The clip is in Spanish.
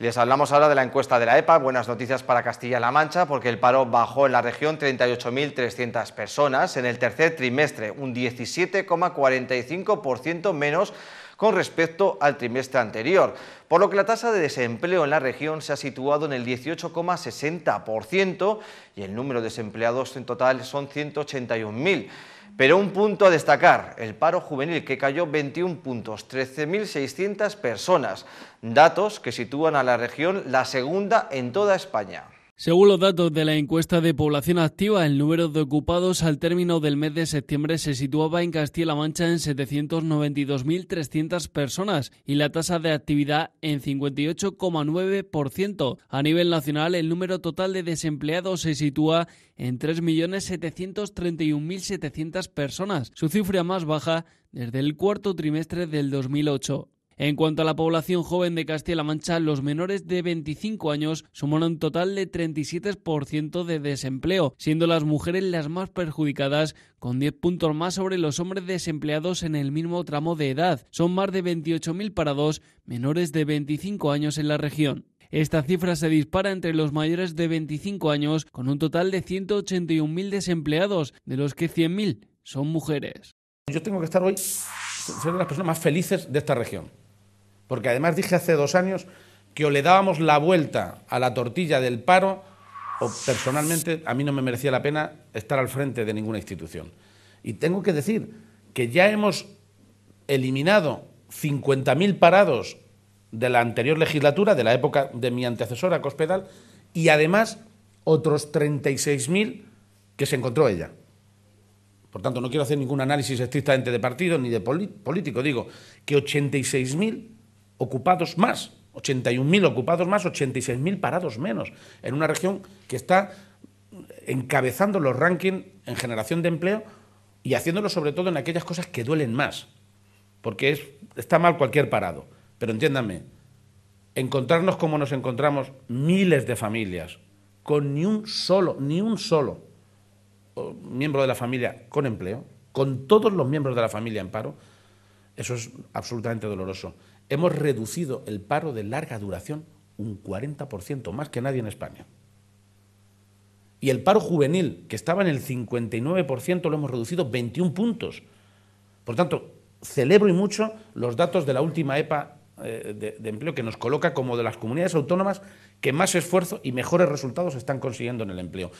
Les hablamos ahora de la encuesta de la EPA. Buenas noticias para Castilla-La Mancha porque el paro bajó en la región 38.300 personas en el tercer trimestre, un 17,45% menos con respecto al trimestre anterior, por lo que la tasa de desempleo en la región se ha situado en el 18,60% y el número de desempleados en total son 181.000. Pero un punto a destacar, el paro juvenil que cayó 21 puntos, 13.600 personas, datos que sitúan a la región la segunda en toda España. Según los datos de la encuesta de población activa, el número de ocupados al término del mes de septiembre se situaba en Castilla-La Mancha en 792.300 personas y la tasa de actividad en 58,9%. A nivel nacional, el número total de desempleados se sitúa en 3.731.700 personas, su cifra más baja desde el cuarto trimestre del 2008. En cuanto a la población joven de Castilla-La Mancha, los menores de 25 años suman un total de 37% de desempleo, siendo las mujeres las más perjudicadas, con 10 puntos más sobre los hombres desempleados en el mismo tramo de edad. Son más de 28.000 parados menores de 25 años en la región. Esta cifra se dispara entre los mayores de 25 años, con un total de 181.000 desempleados, de los que 100.000 son mujeres. Yo tengo que estar hoy, ser las personas más felices de esta región. Porque además dije hace dos años que o le dábamos la vuelta a la tortilla del paro o personalmente a mí no me merecía la pena estar al frente de ninguna institución. Y tengo que decir que ya hemos eliminado 50.000 parados de la anterior legislatura, de la época de mi antecesora, Cospedal, y además otros 36.000 que se encontró ella. Por tanto, no quiero hacer ningún análisis estrictamente de partido ni de político. Digo que 86.000 ocupados más, 81.000 ocupados más, 86.000 parados menos, en una región que está encabezando los rankings en generación de empleo y haciéndolo sobre todo en aquellas cosas que duelen más, porque es, está mal cualquier parado. Pero entiéndanme, encontrarnos como nos encontramos miles de familias, con ni un solo, ni un solo miembro de la familia con empleo, con todos los miembros de la familia en paro, eso es absolutamente doloroso hemos reducido el paro de larga duración un 40%, más que nadie en España. Y el paro juvenil, que estaba en el 59%, lo hemos reducido 21 puntos. Por tanto, celebro y mucho los datos de la última EPA eh, de, empleo que nos coloca como de las comunidades autónomas que más esfuerzo y mejores resultados están consiguiendo en el empleo.